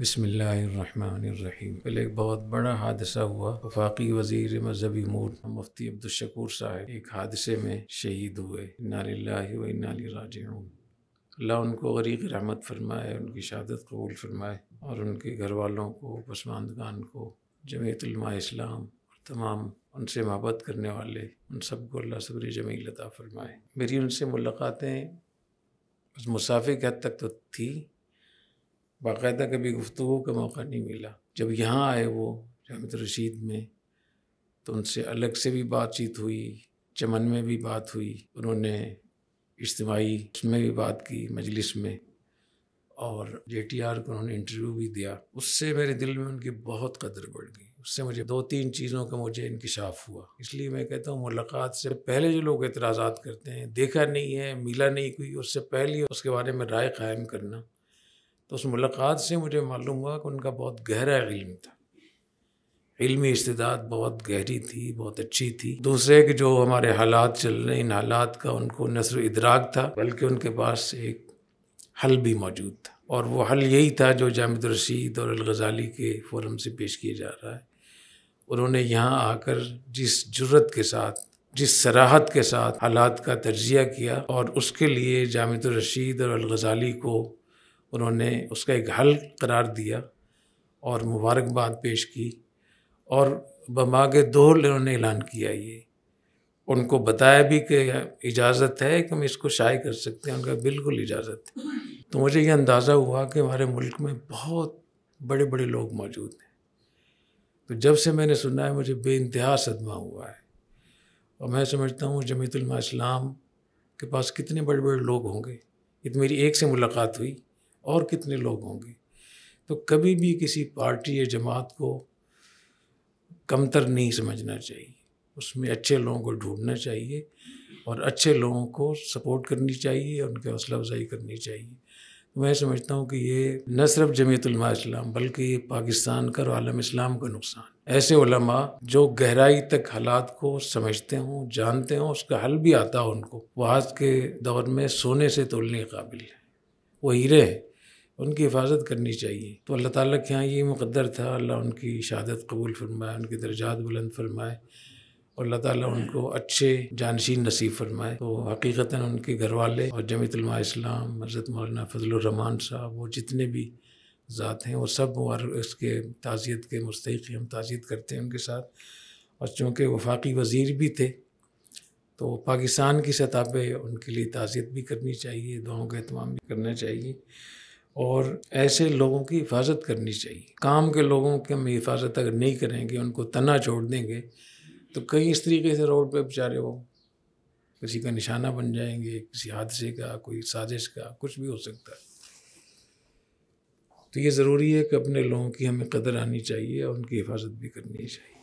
बसमीम कल एक बहुत बड़ा हादसा हुआ वफाकी वजीर मजहबी मूर मुफ्ती अब्दुलशकूर साहब एक हादसे में शहीद हुए नाराजून अल्लाह उनको गरीब रहमत फरमाए उनकी शहादत कबूल फरमाए और उनके घर वालों को पसमानदगान को जमीतलमा इस्लाम और तमाम उनसे मोहब्बत करने वाले उन सबको अल्लाह सब्र जमी लता फरमाए मेरी उनसे मुलाकातें मुसाफिक हद तक तो थी बाकायदा कभी गुफ्तु का मौका नहीं मिला जब यहाँ आए वो जामत रशीद में तो उनसे अलग से भी बातचीत हुई चमन में भी बात हुई उन्होंने इज्तमाही उसमें भी बात की मजलिस में और जे टी आर को उन्होंने इंटरव्यू भी दिया उससे मेरे दिल में उनकी बहुत कदर बढ़ गई उससे मुझे दो तीन चीज़ों का मुझे इनकशाफ हुआ इसलिए मैं कहता हूँ मुलाकात से पहले जो लोग एतराज़ात करते हैं देखा नहीं है मिला नहीं कोई उससे पहले उसके बारे में राय कायम करना तो उस मुलाकात से मुझे मालूम हुआ कि उनका बहुत गहरा इल्म था इल्मी इस्तेदाद बहुत गहरी थी बहुत अच्छी थी दूसरे के जो हमारे हालात चल रहे इन हालात का उनको न सिर्फ इदराक था बल्कि उनके पास एक हल भी मौजूद था और वो हल यही था जो जामद रशीद और अलगजाली के फोरम से पेश किया जा रहा है उन्होंने यहाँ आकर जिस जरूरत के साथ जिस सराहत के साथ हालात का तजिया किया और उसके लिए जामद रशीद और अलगजाली को उन्होंने उसका एक हल करार दिया और मुबारकबाद पेश की और बमाग दोहल उन्होंने ऐलान किया ये उनको बताया भी कि इजाज़त है कि हम इसको शाये कर सकते हैं उनका बिल्कुल इजाज़त है तो मुझे ये अंदाज़ा हुआ कि हमारे मुल्क में बहुत बड़े बड़े लोग मौजूद हैं तो जब से मैंने सुना है मुझे बे इंतहा सदमा हुआ है और मैं समझता हूँ जमीतलमा इस्लाम के पास कितने बड़े बड़े लोग होंगे ये तो मेरी एक से मुलाकात हुई और कितने लोग होंगे तो कभी भी किसी पार्टी या जमात को कमतर नहीं समझना चाहिए उसमें अच्छे लोगों को ढूंढना चाहिए और अच्छे लोगों को सपोर्ट करनी चाहिए उनकी हौसला अफजाई करनी चाहिए मैं समझता हूँ कि ये न सिर्फ जमीतलमा इस्लाम बल्कि ये पाकिस्तान का और आलम इस्लाम का नुकसान ऐसे उलमा जो गहराई तक हालात को समझते हों जानते हों उसका हल भी आता हो उनको वो आज के दौर में सोने से तोलने के काबिल है वो हीरे हैं उनकी हिफाजत करनी चाहिए तो अल्लाह ताला के यहाँ ये मुकद्दर था अल्लाह उनकी शहादत कबूल फरमाए उनके दर्जात बुलंद फरमाए और अल्लाह ताला उनको अच्छे जानशीन नसीब फरमाए तो हकीकता उनके घर वाले और जमीतलमा इस्लाम हजरत मौलाना फजलरहमान साहब वो जितने भी ज़ात हैं वो सब और इसके ताज़ियत के मुस्तक हम ताज़ियत करते हैं उनके साथ और चूँकि वफाकी वज़ीर भी थे तो पाकिस्तान की सतह पर उनके लिए ताज़ियत भी करनी चाहिए दुआओं का अहतमाम भी करना चाहिए और ऐसे लोगों की हिफाजत करनी चाहिए काम के लोगों की हम हिफाजत अगर नहीं करेंगे उनको तना छोड़ देंगे तो कई इस तरीके से रोड पे बेचारे वो किसी का निशाना बन जाएंगे किसी हादसे का कोई साजिश का कुछ भी हो सकता है तो ये ज़रूरी है कि अपने लोगों की हमें कदर आनी चाहिए और उनकी हिफाजत भी करनी चाहिए